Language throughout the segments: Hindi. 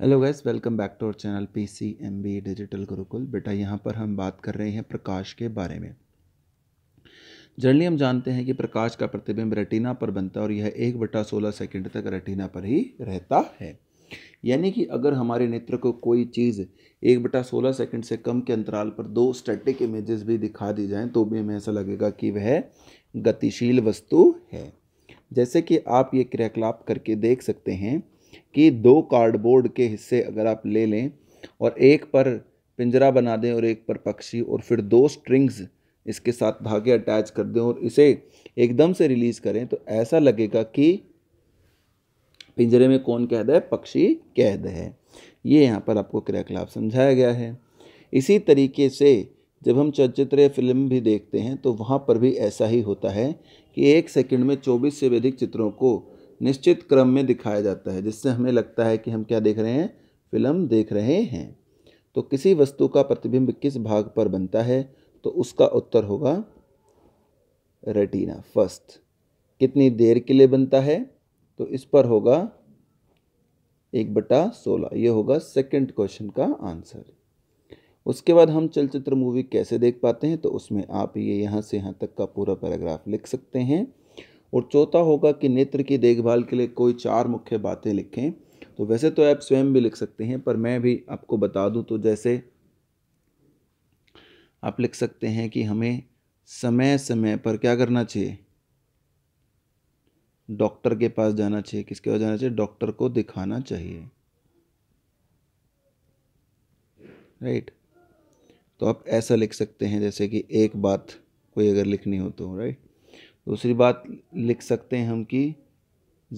hello guys welcome back to our channel P C M B digital Gurukul बेटा यहाँ पर हम बात कर रहे हैं प्रकाश के बारे में जनरली हम जानते हैं कि प्रकाश का प्रतिबिंब रेटिना पर बनता है और यह एक बटा सोलह सेकेंड तक रेटिना पर ही रहता है यानी कि अगर हमारे नेत्र को कोई चीज़ एक बटा सोलह सेकेंड से कम के अंतराल पर दो स्टैटिक इमेजेस भी दिखा दी जाएं तो भी हमें ऐसा लगेगा कि वह गतिशील वस्तु है जैसे कि आप ये क्रियाकलाप करके देख सकते हैं कि दो कार्डबोर्ड के हिस्से अगर आप ले लें और एक पर पिंजरा बना दें और एक पर पक्षी और फिर दो स्ट्रिंग्स इसके साथ धागे अटैच कर दें और इसे एकदम से रिलीज़ करें तो ऐसा लगेगा कि पिंजरे में कौन कैद है पक्षी कैद है ये यहाँ पर आपको क्रियाकलाप समझाया गया है इसी तरीके से जब हम चलचित्र या फिल्म भी देखते हैं तो वहाँ पर भी ऐसा ही होता है कि एक सेकंड में 24 से अधिक चित्रों को निश्चित क्रम में दिखाया जाता है जिससे हमें लगता है कि हम क्या देख रहे हैं फिल्म देख रहे हैं तो किसी वस्तु का प्रतिबिंब किस भाग पर बनता है तो उसका उत्तर होगा रेटिना फर्स्ट कितनी देर के लिए बनता है तो इस पर होगा एक बटा सोलह ये होगा सेकंड क्वेश्चन का आंसर उसके बाद हम चलचित्र मूवी कैसे देख पाते हैं तो उसमें आप ये यहाँ से यहाँ तक का पूरा पैराग्राफ लिख सकते हैं और चौथा होगा कि नेत्र की देखभाल के लिए कोई चार मुख्य बातें लिखें तो वैसे तो आप स्वयं भी लिख सकते हैं पर मैं भी आपको बता दूं तो जैसे आप लिख सकते हैं कि हमें समय समय पर क्या करना चाहिए डॉक्टर के पास जाना चाहिए किसके पास जाना चाहिए डॉक्टर को दिखाना चाहिए राइट तो आप ऐसा लिख सकते हैं जैसे कि एक बात कोई अगर लिखनी हो तो राइट दूसरी बात लिख सकते हैं हम कि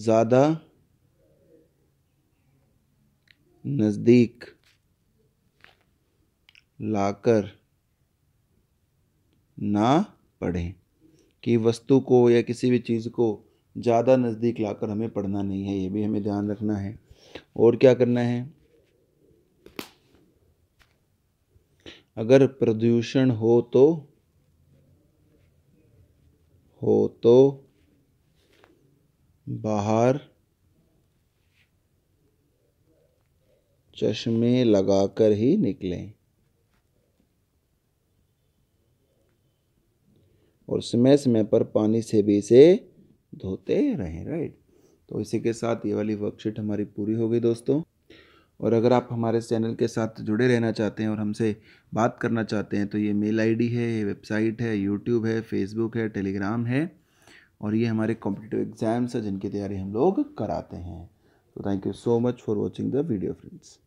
ज़्यादा नज़दीक लाकर ना पढ़ें कि वस्तु को या किसी भी चीज़ को ज़्यादा नज़दीक लाकर हमें पढ़ना नहीं है ये भी हमें ध्यान रखना है और क्या करना है अगर प्रदूषण हो तो हो तो बाहर चश्मे लगाकर ही निकलें और समय समय पर पानी से भी इसे धोते रहें राइट तो इसी के साथ ये वाली वर्कशीट हमारी पूरी हो गई दोस्तों और अगर आप हमारे चैनल के साथ जुड़े रहना चाहते हैं और हमसे बात करना चाहते हैं तो ये मेल आईडी है ये वेबसाइट है यूट्यूब है फेसबुक है टेलीग्राम है और ये हमारे कॉम्पिटेटिव एग्ज़ाम्स हैं जिनकी तैयारी हम लोग कराते हैं तो thank you so much for watching the video friends